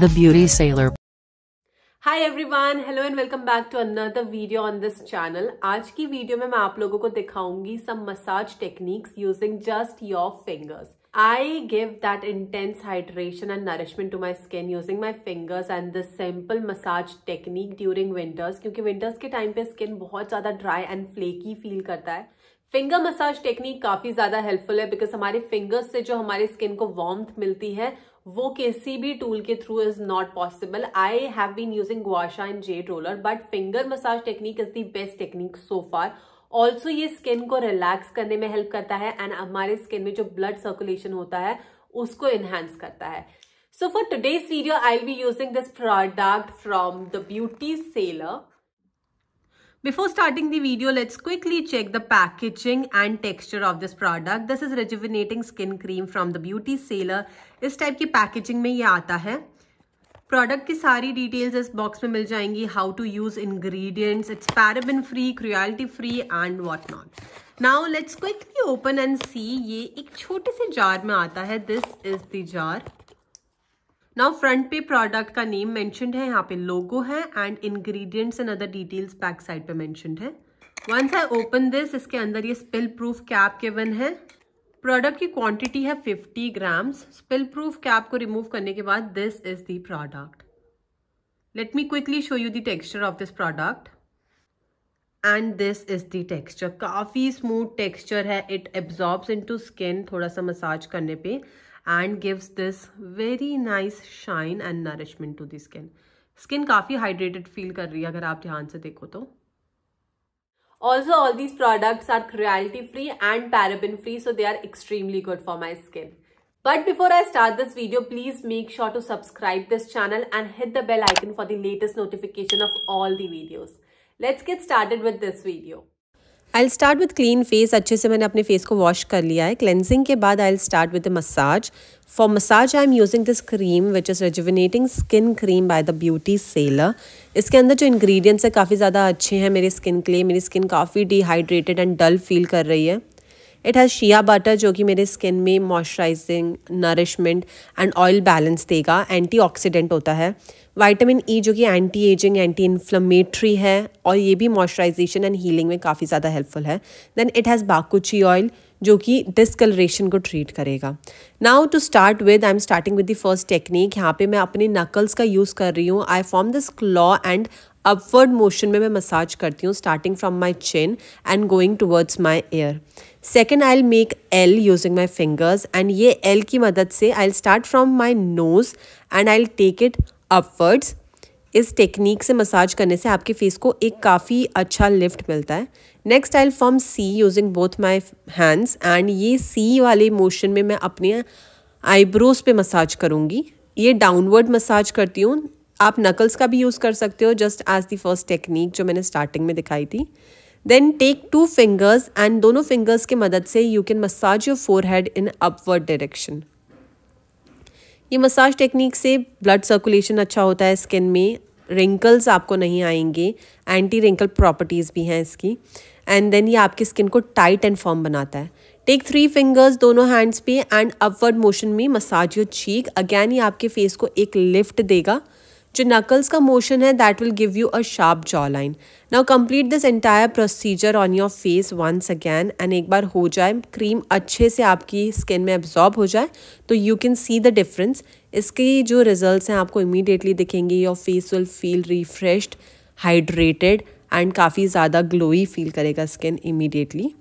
the beauty sailor hi everyone hello and welcome back to another video on this channel आज की वीडियो में मैं आप लोगों को दिखाऊंगी some massage techniques using just your fingers I give that intense hydration and nourishment to my skin using my fingers and this simple massage technique during winters क्योंकि विंटर्स के टाइम पे स्किन बहुत ज्यादा ड्राई एंड फ्लेकी फील करता है finger massage technique काफी ज्यादा helpful है बिकॉज हमारे फिंगर्स से जो हमारे स्किन को वार्म मिलती है वो किसी भी टूल के through is not possible I have been using gua sha and jade roller but finger massage technique is the best technique so far also ये स्किन को रिलैक्स करने में हेल्प करता है एंड हमारे स्किन में जो ब्लड सर्कुलेशन होता है उसको एनहेंस करता है so for today's video I will be using this product from the Beauty Sailor Before starting the video, let's quickly check the packaging and texture of this product. This is Rejuvenating Skin Cream from the Beauty Sailor. इस type की packaging में ये आता है product की सारी details इस box में मिल जाएंगी how to use ingredients it's paraben free cruelty free and what not now let's quickly open and see ये एक छोटे से जार में आता है this is the jar now front पे प्रोडक्ट का नेम मैंशन है यहाँ पे लोगो है and ingredients and other details back side पे मैं है वंस आई ओपन दिस इसके अंदर ये स्पिल प्रूफ कैप केवन है प्रोडक्ट की क्वांटिटी है 50 ग्राम्स स्पिल प्रूफ कैप को रिमूव करने के बाद this is the product let me quickly show you the texture of this product and this is the texture काफ़ी स्मूथ टेक्सचर है it absorbs into skin थोड़ा सा massage करने पे and gives this very nice shine and nourishment to the skin. Skin काफ़ी hydrated feel कर रही है अगर आप ध्यान से देखो तो Also, all these products are cruelty free and paraben free, so they are extremely good for my skin. But before I start this video, please make sure to subscribe this channel and hit the bell icon for the latest notification of all the videos. Let's get started with this video. I start with clean face अच्छे से मैंने अपने face को wash कर लिया है cleansing के बाद I start with the massage for massage I am using this cream which is rejuvenating skin cream by the Beauty Sailor इसके अंदर जो इन्ग्रीडियंट्स है काफ़ी ज़्यादा अच्छे हैं मेरी स्किन के लिए मेरी स्किन काफ़ी डिहाइड्रेटेड एंड डल फील कर रही है इट हैज़ शिया बटर जो कि मेरे स्किन में moisturising nourishment and oil balance देगा एंटी होता है वाइटामिन ई e जो कि एंटी एजिंग एंटी इन्फ्लमेट्री है और ये भी मॉइस्चराइजेशन एंड हीलिंग में काफ़ी ज़्यादा हेल्पफुल है then it has bakuchi oil जो कि डिसकलरेशन को ट्रीट करेगा now to start with I am starting with the first technique यहाँ पे मैं अपने नकल्स का यूज़ कर रही हूँ I form this claw and upward motion में मैं मसाज करती हूँ starting from my chin and going towards my ear second I make L using my fingers and ये एल की मदद से I start from my nose and I take it upwards इस technique से मसाज करने से आपके फेस को एक काफ़ी अच्छा लिफ्ट मिलता है next I from C using both my hands and ये सी वाले मोशन में मैं अपने आईब्रोज पे मसाज करूँगी ये डाउनवर्ड मसाज करती हूँ आप नकल्स का भी यूज़ कर सकते हो just as the first technique जो मैंने स्टार्टिंग में दिखाई थी then take two fingers and दोनों फिंगर्स की मदद से you can massage your forehead in upward direction ये मसाज टेक्निक से ब्लड सर्कुलेशन अच्छा होता है स्किन में रिंकल्स आपको नहीं आएंगे एंटी रिंकल प्रॉपर्टीज़ भी हैं इसकी एंड देन ये आपकी स्किन को टाइट एंड फॉर्म बनाता है टेक थ्री फिंगर्स दोनों हैंड्स पे एंड अपवर्ड मोशन में मसाज योर चीक अगैन ये आपके फेस को एक लिफ्ट देगा जो नकल्स का मोशन है that will give you a sharp jaw line now complete this entire procedure on your face once again and एक बार हो जाए क्रीम अच्छे से आपकी स्किन में एब्जॉर्ब हो जाए तो you can see the difference इसके जो रिजल्ट्स हैं आपको इमीडिएटली दिखेंगे your face will feel refresh hydrated and काफ़ी ज़्यादा ग्लोई फील करेगा स्किन इमीडिएटली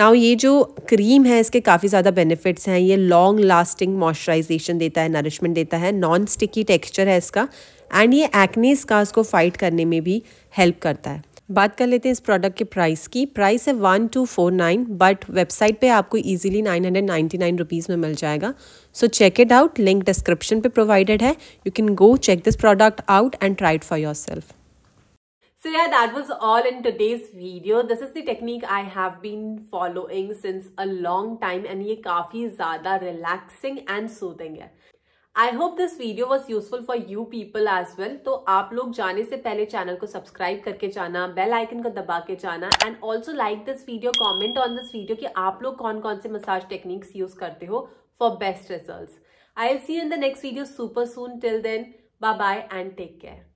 नाउ ये जो क्रीम है इसके काफ़ी ज़्यादा बेनिफिट्स हैं ये लॉन्ग लास्टिंग मॉइस्चराइजेशन देता है नरिशमेंट देता है नॉन स्टिकी टेक्सचर है इसका एंड ये एक्नी स्कार्स को फाइट करने में भी हेल्प करता है बात कर लेते हैं इस प्रोडक्ट के प्राइस की प्राइस है one two four nine but website पे आपको easily nine hundred ninety nine rupees में मिल जाएगा so check it out link description पे प्रोवाइडेड है you can go check this product out and try it for yourself So yeah, that was all in today's video. This is the technique I have been following since a long time and ये काफ़ी ज़्यादा relaxing and soothing है. I hope this video was useful for you people as well. तो आप लोग जाने से पहले चैनल को सब्सक्राइब करके जाना बेल आइकन को दबा के जाना and also like this video comment on this video कि आप लोग कौन कौन से मसाज टेक्निक्स यूज करते हो for best result I see in the next video super soon till then bye bye and take care